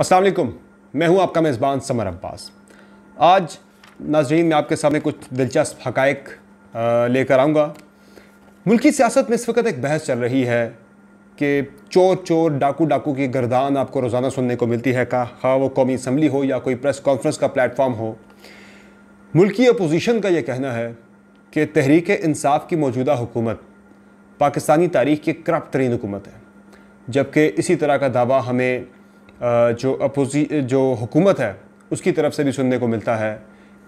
असल मैं हूं आपका मेज़बान समर अब्बास आज नाजरीन मैं आपके सामने कुछ दिलचस्प हक़ लेकर आऊँगा मुल्की सियासत में इस वक्त एक बहस चल रही है कि चोर चोर डाकू डाकू की गर्दान आपको रोज़ाना सुनने को मिलती है का हाँ वो कौमी असम्बली हो या कोई प्रेस कॉन्फ्रेंस का प्लेटफॉर्म हो मुल्की अपोजिशन का ये कहना है कि तहरीक इंसाफ की मौजूदा हुकूमत पाकिस्तानी तारीख की करप्ट तरीन हुकूमत है जबकि इसी तरह का दावा हमें जो अपोजी जो हुकूमत है उसकी तरफ से भी सुनने को मिलता है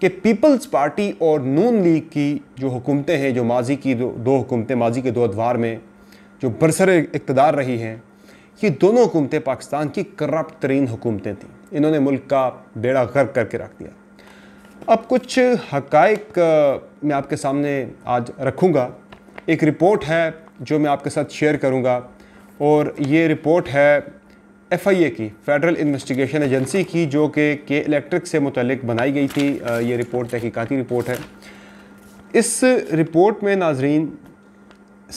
कि पीपल्स पार्टी और नून लीग की जो हुकूमतें हैं जो माजी की दो, दो हुकूमतें माजी के दो अदवार में जो बरसर इकतदार रही हैं ये दोनों हुकूमतें पाकिस्तान की करप्ट तरीन हुकूमतें थीं इन्होंने मुल्क का बेड़ा गर्क करके रख दिया अब कुछ हकाइक मैं आपके सामने आज रखूँगा एक रिपोर्ट है जो मैं आपके साथ शेयर करूँगा और ये रिपोर्ट है एफ आई ए की फेडरल इन्वेस्टिगेशन एजेंसी की जो कि के इलेक्ट्रिक से मुतलिक बनाई गई थी ये रिपोर्ट तहकीकती रिपोर्ट है इस रिपोर्ट में नाजरीन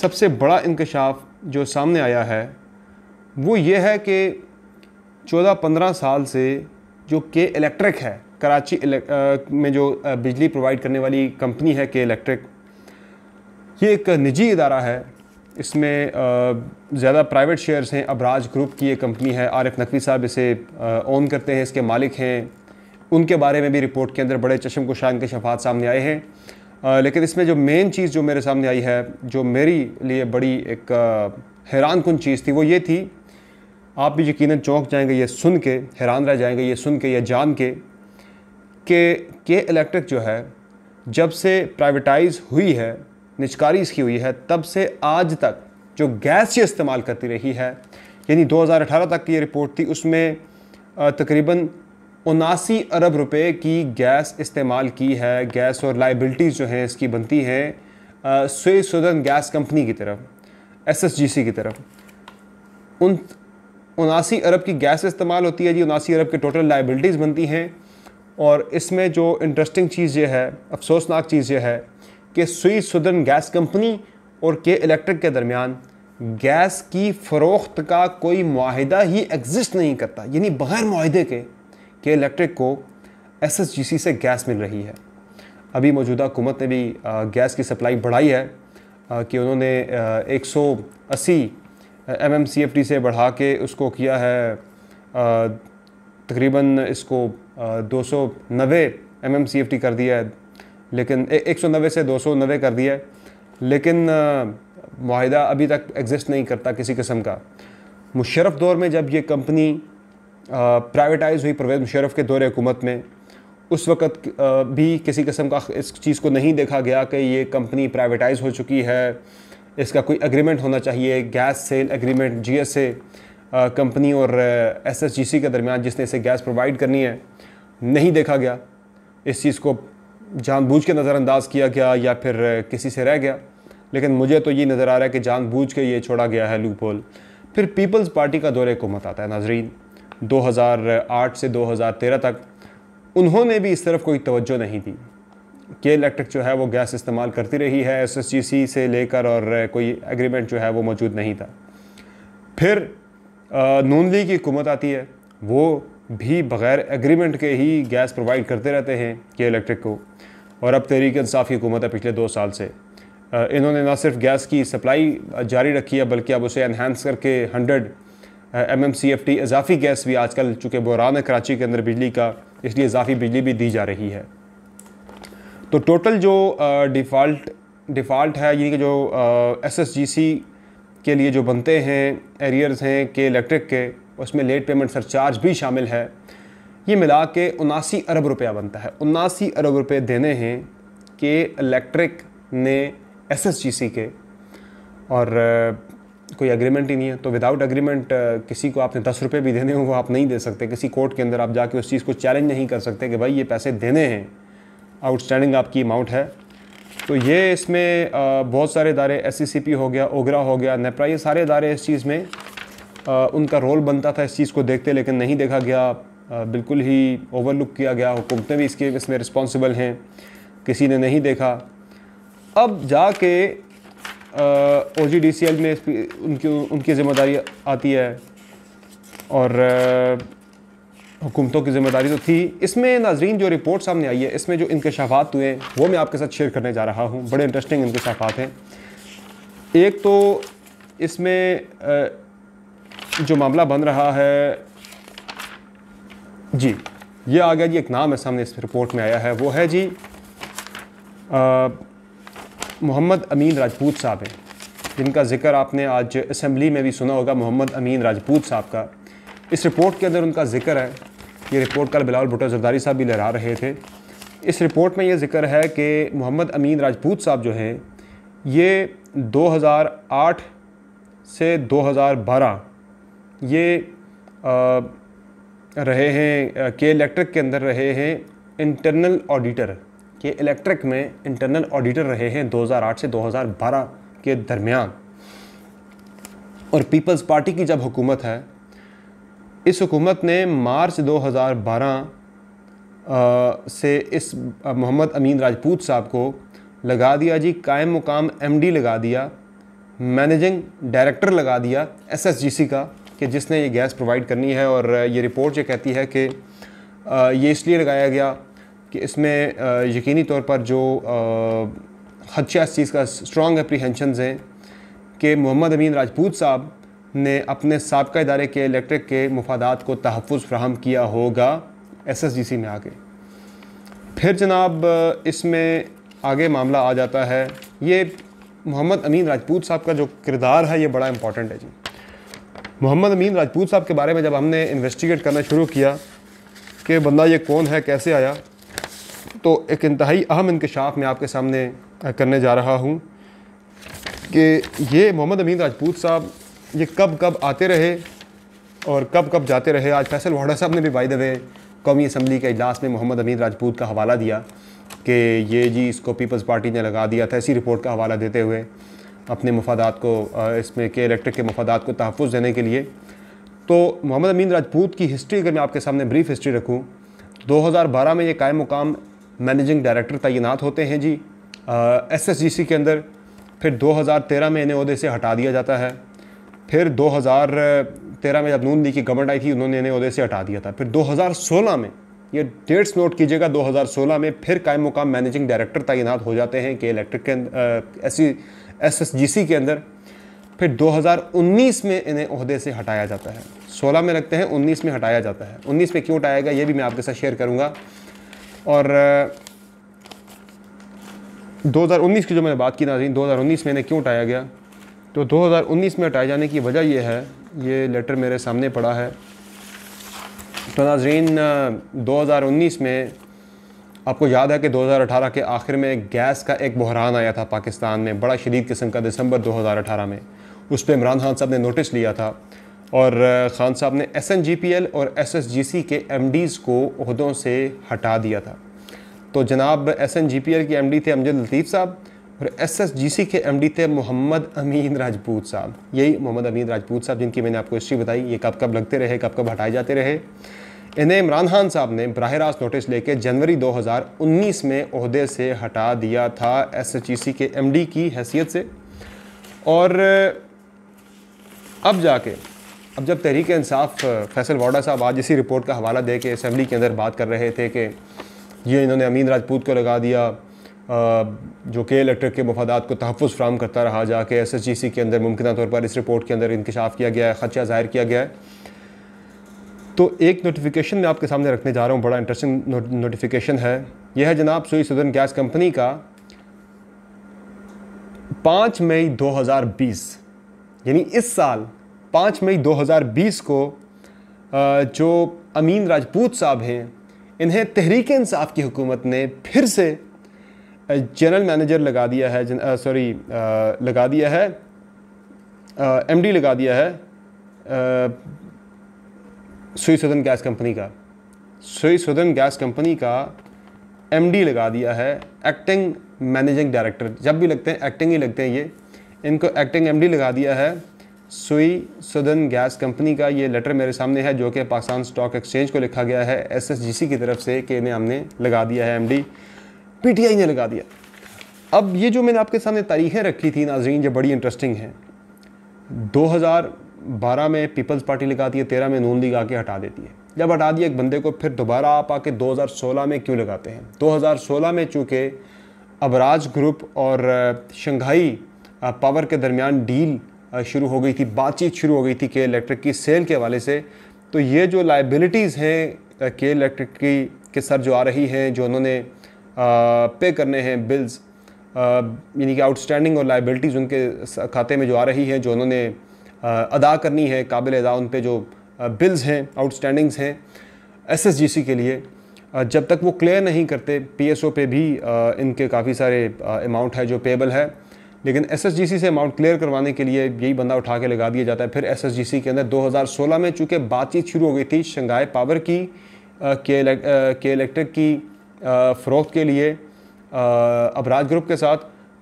सबसे बड़ा इंकशाफ जो सामने आया है वो ये है कि चौदह पंद्रह साल से जो के इलेक्ट्रिक है कराची में जो बिजली प्रोवाइड करने वाली कंपनी है के इलेक्ट्रिक ये एक निजी इदारा है इसमें ज़्यादा प्राइवेट शेयर्स हैं अबराज ग्रुप की ये कंपनी है आरिफ नकवी साहब इसे ओन करते हैं इसके मालिक हैं उनके बारे में भी रिपोर्ट के अंदर बड़े चशम के शफात सामने आए हैं लेकिन इसमें जो मेन चीज़ जो मेरे सामने आई है जो मेरी लिए बड़ी एक हैरान कन चीज़ थी वो ये थी आप भी यकीन चौंक जाएंगे ये सुन के हैरान रह जाएंगे ये सुन के या जान के कि के इलेक्ट्रिक जो है जब से प्राइवेटाइज़ हुई है निचकारी इसकी हुई है तब से आज तक जो गैस ये इस्तेमाल करती रही है यानी 2018 तक की ये रिपोर्ट थी उसमें तकरीबन उनासी अरब रुपए की गैस इस्तेमाल की है गैस और लाइबिलिटीज़ जो हैं इसकी बनती हैं स्वेज सुदन गैस कंपनी की तरफ एसएसजीसी की तरफ उन उनासी अरब की गैस इस्तेमाल होती है जी उनासी अरब के टोटल लाइबिलिटीज़ बनती हैं और इसमें जो इंटरेस्टिंग चीज़ ये है अफसोसनाक चीज़ ये है कि सुई सुदन गैस कंपनी और के इलेक्ट्रिक के दरमियान गैस की फ़रोख्त का कोई माहिदा ही एग्जिस्ट नहीं करता यानी बग़ैर माहे के के इलेक्ट्रिक को एस एस जी सी से गैस मिल रही है अभी मौजूदा हुकूमत ने भी गैस की सप्लाई बढ़ाई है कि उन्होंने एक सौ अस्सी M M C F T से बढ़ा के उसको किया है तकरीबन इसको दो सौ नबे M M C F T कर दिया है लेकिन एक सौ नबे से दो सौ नबे कर दिया है लेकिन माहिदा अभी तक एग्जिस्ट नहीं करता किसी किस्म का मुशरफ दौर में जब ये कंपनी प्राइवेटाइज हुई परवेज मुशरफ के दौर हुकूमत में उस वक़्त भी किसी किस्म का इस चीज़ को नहीं देखा गया कि ये कंपनी प्राइवेटाइज हो चुकी है इसका कोई एग्रीमेंट होना चाहिए gas sale agreement G S A company और एस एस जी सी के दरमियान जिसने इसे गैस प्रोवाइड करनी है नहीं देखा गया इस चीज़ को जानबूझ के नज़रअंदाज किया गया या फिर किसी से रह गया लेकिन मुझे तो ये नज़र आ रहा है कि जानबूझ के ये छोड़ा गया है लूप फिर पीपल्स पार्टी का दौरे हुकूमत आता है नाजरीन 2008 से 2013 तक उन्होंने भी इस तरफ कोई तवज्जो नहीं दी के इलेक्ट्रिक जो है वो गैस इस्तेमाल करती रही है सी से लेकर और कोई एग्रीमेंट जो है वो मौजूद नहीं था फिर नून लीग की हुकूमत आती है वो भी बग़ैर एग्रीमेंट के ही गैस प्रोवाइड करते रहते हैं के इलेक्ट्रिक को और अब तहरीक इंसाफ की हुकूमत है पिछले दो साल से इन्होंने ना सिर्फ गैस की सप्लाई जारी रखी है बल्कि अब उसे इनहेंस करके hundred M M C F T इजाफी गैस भी आजकल चूँकि बुरान है कराची के अंदर बिजली का इसलिए इजाफी बिजली भी दी जा रही है तो टोटल जो डिफ़ाल्ट डिफ़ाल्ट है यानी कि जो एस एस जी सी के लिए जो बनते हैं एरियर्स हैं के इलेक्ट्रिक के और इसमें लेट पेमेंट सरचार्ज भी शामिल है ये मिला के उनासी अरब रुपया बनता है उनासी अरब रुपये देने हैं के इलेक्ट्रिक ने सी के और कोई अग्रीमेंट ही नहीं है तो विदाउट अग्रीमेंट किसी को आपने दस रुपये भी देने हो वो आप नहीं दे सकते किसी कोर्ट के अंदर आप जाके उस चीज़ को चैलेंज नहीं कर सकते कि भाई ये पैसे देने हैं आउटस्टैंडिंग आपकी अमाउंट है तो ये इसमें बहुत सारे इदारे एस e हो गया ओगरा हो गया नेपरा ये सारे इदारे इस चीज़ में उनका रोल बनता था इस चीज़ को देखते लेकिन नहीं देखा गया बिल्कुल ही ओवरलुक किया गया हुकूमतें भी इसके इसमें रिस्पॉन्सिबल हैं किसी ने नहीं देखा अब जाके ओ जी डी सी एल में उनकी उनकी ज़िम्मेदारी आती है और हुकूमतों की ज़िम्मेदारी तो थी इसमें नाजरीन जो रिपोर्ट सामने आई है इसमें जो इंकशाफात हुए वो मैं आपके साथ शेयर करने जा रहा हूँ बड़े इंटरेस्टिंग इंकशाफात हैं एक तो इसमें जो मामला बन रहा है जी ये आ गया जी एक नाम है सामने इस रिपोर्ट में आया है वो है जी मोहम्मद अमीन राजपूत साहब हैं जिनका जिक्र आपने आज असम्बली में भी सुना होगा मोहम्मद अमीन राजपूत साहब का इस रिपोर्ट के अंदर उनका जिक्र है ये रिपोर्ट कल बिलावल भुट्टो जरदारी साहब भी लहरा रहे थे इस रिपोर्ट में ये जिक्र है कि मोहम्मद अमीन राजपूत साहब जो हैं ये 2008 से 2012 ये आ, रहे हैं के इलेक्ट्रिक के अंदर रहे हैं इंटरनल ऑडिटर के इलेक्ट्रिक में इंटरनल ऑडिटर रहे हैं 2008 से 2012 के दरमियान और पीपल्स पार्टी की जब हुकूमत है इस हुकूमत ने मार्च 2012 से इस मोहम्मद अमीन राजपूत साहब को लगा दिया जी कायम मुकाम एमडी लगा दिया मैनेजिंग डायरेक्टर लगा दिया एसएसजीसी का कि जिसने ये गैस प्रोवाइड करनी है और ये रिपोर्ट ये कहती है कि ये इसलिए लगाया गया कि इसमें यकीनी तौर पर जो खदशा इस चीज़ का स्ट्रॉन्ग अप्रीहेंशन हैं कि मोहम्मद अमीन राजपूत साहब ने अपने सबका इदारे के इलेक्ट्रिक के मफादात को तहफ़ फ्राहम किया होगा एस एस जी सी में आके फिर जनाब इसमें आगे मामला आ जाता है ये मोहम्मद अमीन राजपूत साहब का जो किरदार है ये बड़ा इम्पॉर्टेंट है जी मोहम्मद अमीन राजपूत साहब के बारे में जब हमने इन्वेस्टिगेट करना शुरू किया कि बंदा ये कौन है कैसे आया तो एक इंतहाई अहम इंकशाफ मैं आपके सामने करने जा रहा हूँ कि ये मोहम्मद अमीन राजपूत साहब ये कब कब आते रहे और कब कब जाते रहे आज फैसल वाडा साहब ने भी बाई हुए कौमी असम्बली के अजलास में मोहम्मद अमीन राजपूत का हवाला दिया कि ये जी इसको पीपल्स पार्टी ने लगा दिया था इसी रिपोर्ट का हवाला देते हुए अपने मफादात को इसमें के इलेक्ट्रिक के मफादात को तहफ़ देने के लिए तो मोहम्मद अमीन राजपूत की हिस्ट्री अगर मैं आपके सामने ब्रीफ हिस्ट्री रखूँ 2012 में ये कायम मुकाम मैनेजिंग डायरेक्टर तैनात होते हैं G S S G C के अंदर फिर तेरह में इन्हें अहदे से हटा दिया जाता है फिर तेरह में जब नून ली की गवर्नमेंट आई थी उन्होंने इन्हें अहदे से हटा दिया था फिर सोलह में ये डेट्स नोट कीजिएगा 2016 में फिर कायम मुकाम मैनेजिंग डायरेक्टर तैनात हो जाते हैं के इलेक्ट्रिक के एस एस के अंदर फिर 2019 में इन्हें अहदे से हटाया जाता है 16 में लगते हैं 19 में हटाया जाता है 19 में क्यों हटाया गया ये भी मैं आपके साथ शेयर करूँगा और 2019 की जो मैंने बात की नाजीन 2019 में इन्हें क्यों हटाया गया तो 2019 में हटाए जाने की वजह यह है ये लेटर मेरे सामने पड़ा है तो नाजरीन 2019 में आपको याद है कि 2018 के आखिर में गैस का एक बहरान आया था पाकिस्तान में बड़ा शदीद किस्म का दिसंबर 2018 में उस पर इमरान खान साहब ने नोटिस लिया था और ख़ान साहब ने S N G P L और एस एस जी सी के एम डीज़ को अहदों से हटा दिया था तो जनाब S N G P L के एम डी थे अमजद लतीफ़ साहब और एस एस जी सी के एम डी थे मोहम्मद अमीन राजपूत साहब यही मोहम्मद अमीन राजपूत साहब जिनकी मैंने आपको हिस्ट्री बताई ये कब कब लगते रहे कब कब हटाए जाते रहे इन्हें इमरान खान साहब ने बरह रास्त नोटिस लेके जनवरी 2019 में अहदे से हटा दिया था एस एस जी सी के एम डी की हैसियत से और अब जाके अब जब तहरीक इंसाफ फैसल वाडा साहब आज इसी रिपोर्ट का हवाला दे के असम्बली के अंदर बात कर रहे थे कि ये इन्होंने अमीन राजपूत को लगा दिया जो के इलेक्ट्रिक के मफादा को तहफ़ फ्राहम करता रहा जाके एस एस जी सी के अंदर मुमकिन तौर पर इस रिपोर्ट के अंदर इंकशाफ किया गया है ख़दशा ज़ाहिर किया गया है तो एक नोटिफिकेशन मैं आपके सामने रखने जा रहा हूँ बड़ा इंटरेस्टिंग नोटिफिकेशन है यह है जनाब सुई सदन गैस कंपनी का पाँच मई 2020 यानी इस साल पाँच मई 2020 को जो अमीन राजपूत साहब हैं इन्हें तहरीक इंसाफ की हुकूमत ने फिर से जनरल मैनेजर लगा दिया है सॉरी लगा दिया है एमडी लगा दिया है सुई सदन गैस कंपनी का सुई सदन गैस कंपनी का एमडी लगा दिया है एक्टिंग मैनेजिंग डायरेक्टर जब भी लगते हैं एक्टिंग ही लगते हैं ये इनको एक्टिंग एमडी लगा दिया है सुई सदन गैस कंपनी का ये लेटर मेरे सामने है जो कि पाकिस्तान स्टॉक एक्सचेंज को लिखा गया है एसएसजीसी की तरफ से कि इन्हें हमने लगा दिया है एमडी पीटीआई ने लगा दिया अब ये जो मैंने आपके सामने तारीखें रखी थी नाजरीन जो बड़ी इंटरेस्टिंग हैं 2012 में पीपल्स पार्टी लगाती है तेरह में नून लीग आके हटा देती है जब हटा दिया एक बंदे को फिर दोबारा आप आके 2016 में क्यों लगाते हैं 2016 में चूँकि अबराज ग्रुप और शंघाई पावर के दरमियान डील शुरू हो गई थी बातचीत शुरू हो गई थी के इलेक्ट्रिक की सेल के हवाले से तो ये जो लाइबिलिटीज़ हैं के इलेक्ट्रिक की के सर जो आ रही हैं जो उन्होंने पे करने हैं बिल्स यानी कि आउटस्टैंडिंग और लाइबिलिटीज़ उनके खाते में जो आ रही हैं जो उन्होंने अदा करनी है काबिल अदा उन पर जो बिल्स हैं आउटस्टैंडिंग्स हैं एसएसजीसी के लिए जब तक वो क्लियर नहीं करते पीएसओ पे भी इनके काफ़ी सारे अमाउंट है जो पेबल है लेकिन एसएसजीसी से अमाउंट क्लियर करवाने के लिए यही बंदा उठा के लगा दिया जाता है फिर एसएसजीसी के अंदर 2016 में चूँकि बातचीत शुरू हो गई थी शंघाई पावर की के इलेक्ट्रिक की फ़रोख्त के लिए राज ग्रुप के साथ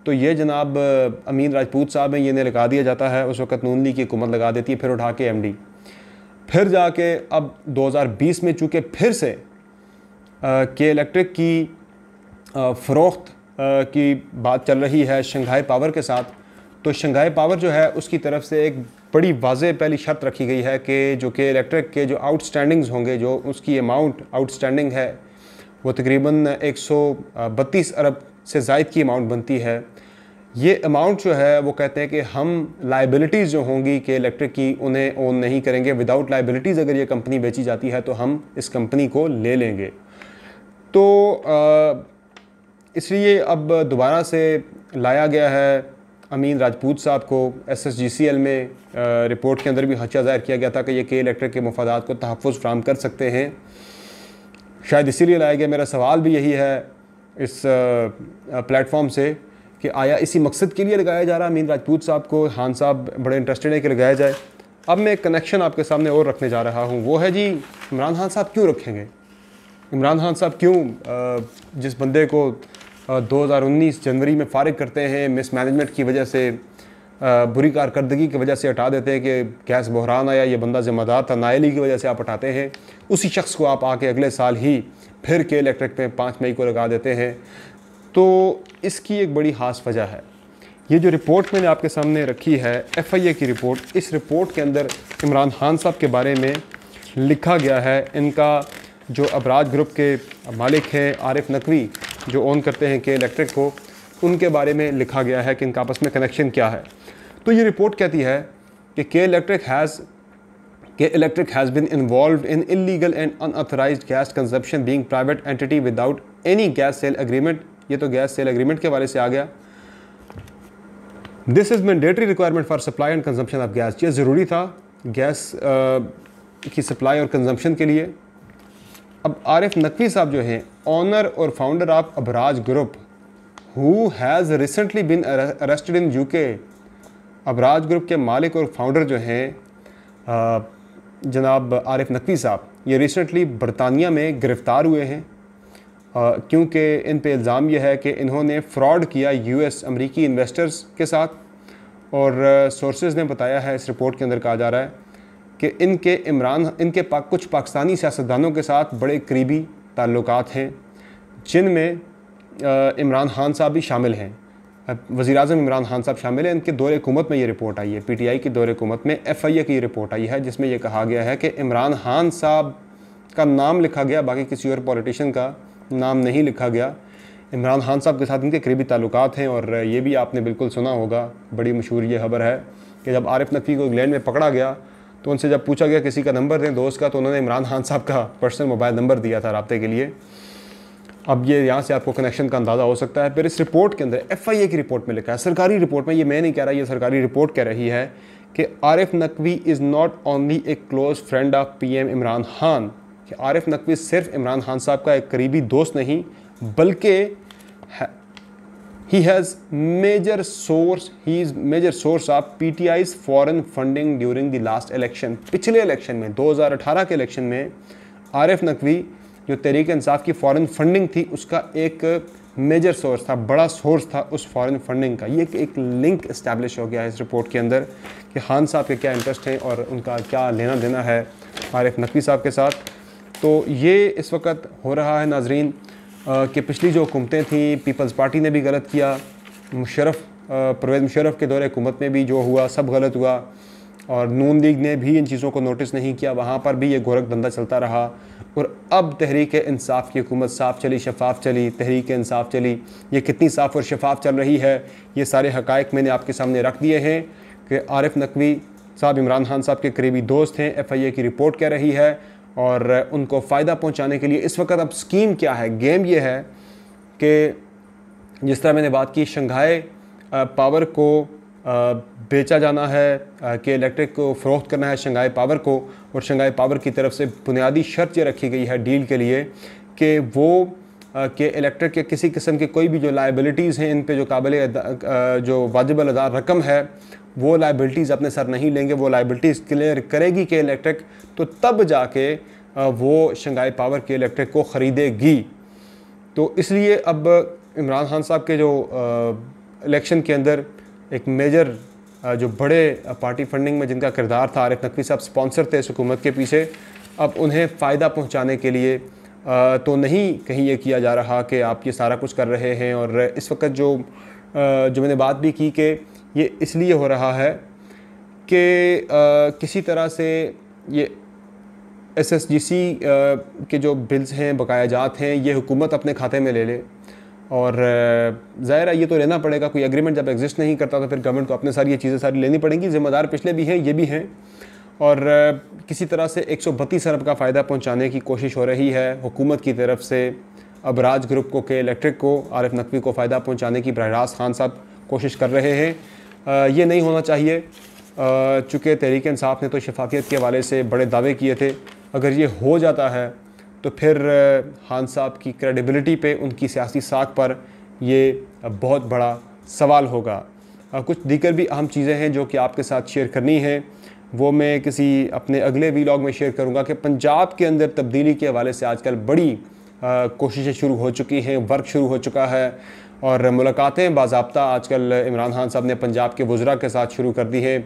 तो ये जनाब अमीन राजपूत साहब हैं ये इन्हें लगा दिया जाता है उस वक्त नून लीग की हुकूमत लगा देती है फिर उठा के एम डी फिर जाके अब 2020 में चूँकि फिर से के इलेक्ट्रिक की फ़रोख्त की बात चल रही है शंघाई पावर के साथ तो शंघाई पावर जो है उसकी तरफ से एक बड़ी वाज पहली शर्त रखी गई है कि जो के इलेक्ट्रिक के जो आउटस्टैंडिंग्स होंगे जो उसकी अमाउंट आउटस्टैंडिंग है वो तकरीबन एक अरब से जायद की अमाउंट बनती है ये अमाउंट जो है वो कहते हैं कि हम लाइबिलिटीज़ जो होंगी कि इलेक्ट्रिक की उन्हें ओन नहीं करेंगे विदाउट लाइबिलिटीज़ अगर ये कंपनी बेची जाती है तो हम इस कंपनी को ले लेंगे तो इसलिए अब दोबारा से लाया गया है अमीन राजपूत साहब को S S G C L में रिपोर्ट के अंदर भी हचा जाहिर किया गया था कि ये के इलेक्ट्रिक के मफादात को तहफ़ फ्राहम कर सकते हैं शायद इसीलिए लाया गया मेरा सवाल भी यही है इस प्लेटफॉर्म से कि आया इसी मकसद के लिए लगाया जा रहा है मीन राजपूत साहब को खान साहब बड़े इंटरेस्टेड हैं कि लगाया जाए अब मैं एक कनेक्शन आपके सामने और रखने जा रहा हूँ वो है जी इमरान खान साहब क्यों रखेंगे इमरान खान साहब क्यों जिस बंदे को 2019 जनवरी में फारिग करते हैं मिसमैनेजमेंट की वजह से बुरी कारकर्दगी की वजह से हटा देते हैं कि गैस बहरान आया ये बंदा ज़िम्मेदार था नायली की वजह से आप हटाते हैं उसी शख्स को आप आके अगले साल ही फिर के इलेक्ट्रिक पे पाँच मई को लगा देते हैं तो इसकी एक बड़ी खास वजह है ये जो रिपोर्ट मैंने आपके सामने रखी है एफआईए की रिपोर्ट इस रिपोर्ट के अंदर इमरान खान साहब के बारे में लिखा गया है इनका जो अबराज ग्रुप के मालिक हैं आरिफ नकवी जो ओन करते हैं के इलेक्ट्रिक को उनके बारे में लिखा गया है कि इनका आपस में कनेक्शन क्या है तो ये रिपोर्ट कहती है कि K Electric has K Electric has been involved in illegal and unauthorised gas consumption being private entity without any gas sale agreement ये तो गैस सेल एग्रीमेंट के हवाले से आ गया this is mandatory requirement for supply and consumption of gas ये ज़रूरी था गैस uh, की सप्लाई और कंजम्पशन के लिए अब आरिफ नकवी साहब जो हैं ऑनर और founder of Abraaj group who has recently been arrested in UK Abraaj group के मालिक और फाउंडर जो हैं जनाब आरिफ नकवी साहब ये रिसेंटली बरतानिया में गिरफ़्तार हुए हैं क्योंकि इन पे इल्ज़ाम यह है कि इन्होंने फ़्रॉड किया यूएस अमेरिकी इन्वेस्टर्स के साथ और सोर्सेज ने बताया है इस रिपोर्ट के अंदर कहा जा रहा है कि इनके इमरान इनके पा, कुछ पाकिस्तानी सियासतदानों के साथ बड़े करीबी ताल्लुक हैं जिनमें इमरान खान साहब भी शामिल हैं वजी अजम इमरान खान साहब शामिल हैं इनके दौर हुकूमत में ये रिपोर्ट आई है पी टी आई की दौर हुकूमत में एफ आई ए की रिपोर्ट आई है जिसमें यह कहा गया है कि इमरान खान साहब का नाम लिखा गया बाकी किसी और पॉलिटिशन का नाम नहीं लिखा गया इमरान खान साहब के साथ इनके करीबी ताल्लुक हैं और ये भी आपने बिल्कुल सुना होगा बड़ी मशहूर ये खबर है कि जब आरिफ नकवी को इंग्लैंड में पकड़ा गया तो उनसे जब पूछा गया किसी का नंबर दें दोस्त का तो उन्होंने इमरान खान साहब का पर्सनल मोबाइल नंबर दिया था रबते के लिए अब ये यहाँ से आपको कनेक्शन का अंदाज़ा हो सकता है फिर इस रिपोर्ट के अंदर एफ की रिपोर्ट में लिखा है सरकारी रिपोर्ट में ये मैं नहीं कह रहा ये सरकारी रिपोर्ट कह रही है कि Arif Naqvi is not only a close friend of PM Imran Khan कि आरिफ नकवी सिर्फ इमरान खान साहब का एक करीबी दोस्त नहीं बल्कि he has major source he is major source of P T I foreign funding during the last election पिछले इलेक्शन में 2018 के इलेक्शन में आरिफ नकवी जो तहरीक इंसाफ की फॉरेन फंडिंग थी उसका एक मेजर सोर्स था बड़ा सोर्स था उस फॉरेन फंडिंग का ये एक लिंक इस्टेब्लिश हो गया है इस रिपोर्ट के अंदर कि खान साहब के क्या इंटरेस्ट हैं और उनका क्या लेना देना है आरिफ नकवी साहब के साथ तो ये इस वक्त हो रहा है नाजरीन कि पिछली जो हुकूमतें थीं पीपल्स पार्टी ने भी गलत किया मुशरफ परवेज़ मुशरफ के दौरे हुकूमत में भी जो हुआ सब गलत हुआ और नून लीग ने भी इन चीज़ों को नोटिस नहीं किया वहाँ पर भी ये गोरख धंधा चलता रहा और अब तहरीक इंसाफ की हुकूमत साफ चली शफाफ चली तहरीक इंसाफ चली ये कितनी साफ़ और शफाफ चल रही है ये सारे हकायक मैंने आपके सामने रख दिए हैं कि आरिफ नकवी साहब इमरान खान साहब के करीबी दोस्त हैं एफ आई ए की रिपोर्ट कह रही है और उनको फ़ायदा पहुँचाने के लिए इस वक्त अब स्कीम क्या है गेम ये है कि जिस तरह मैंने बात की शंघाई पावर को बेचा जाना है कि इलेक्ट्रिक को फ़रोख्त करना है शंघाई पावर को और शंघाई पावर की तरफ से बुनियादी शर्त ये रखी गई है डील के लिए कि वो के इलेक्ट्रिक के किसी किस्म के कोई भी जो लाइबिलिटीज़ हैं इन पे जो काबिल जो वाजिब अदा रकम है वो लाइबिलिटीज़ अपने सर नहीं लेंगे वो लाइबिलिटीज़ क्लियर करेगी के इलेक्ट्रिक तो तब जाके वो शंघाई पावर के इलेक्ट्रिक को ख़रीदेगी तो इसलिए अब इमरान खान साहब के जो इलेक्शन के अंदर एक मेजर जो बड़े पार्टी फंडिंग में जिनका किरदार था आरिफ नकवी साहब स्पॉन्सर थे इस हुकूमत के पीछे अब उन्हें फ़ायदा पहुंचाने के लिए तो नहीं कहीं ये किया जा रहा कि आप ये सारा कुछ कर रहे हैं और इस वक्त जो जो मैंने बात भी की कि ये इसलिए हो रहा है कि किसी तरह से ये एस एस जी सी के जो बिल्स हैं बकाया जात हैं ये हुकूमत अपने खाते में ले ले और ज़ाहिर है ये तो लेना पड़ेगा कोई एग्रीमेंट जब एग्जिस्ट नहीं करता तो फिर गवर्नमेंट को अपने सारी ये चीज़ें सारी लेनी पड़ेंगी जिम्मेदार पिछले भी हैं ये भी हैं और किसी तरह से एक सौ अरब का फ़ायदा पहुँचाने की कोशिश हो रही है हुकूमत की तरफ से अब राज ग्रुप को के इलेक्ट्रिक को आरिफ नकवी को फ़ायदा पहुँचाने की बरहराज खान साहब कोशिश कर रहे हैं ये नहीं होना चाहिए चूँकि तहरीक इसाफ़ ने तो शफाफियत के हवाले से बड़े दावे किए थे अगर ये हो जाता है तो फिर खान साहब की क्रेडिबिलिटी पे उनकी सियासी साख पर ये बहुत बड़ा सवाल होगा कुछ दीगर भी अहम चीज़ें हैं जो कि आपके साथ शेयर करनी है वो मैं किसी अपने अगले वीलॉग में शेयर करूँगा कि पंजाब के अंदर तब्दीली के हवाले से आजकल बड़ी कोशिशें शुरू हो चुकी हैं वर्क शुरू हो चुका है और मुलाकातें बाबा आजकल इमरान खान साहब ने पंजाब के वज्रा के साथ शुरू कर दी है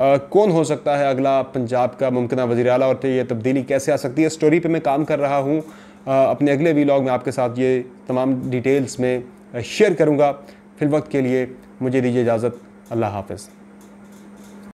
कौन हो सकता है अगला पंजाब का मुमकिन वजी अला और ये तब्दीली कैसे आ सकती है स्टोरी पे मैं काम कर रहा हूँ अपने अगले वीलॉग में आपके साथ ये तमाम डिटेल्स में शेयर करूँगा फिल वक्त के लिए मुझे दीजिए इजाज़त अल्लाह हाफ़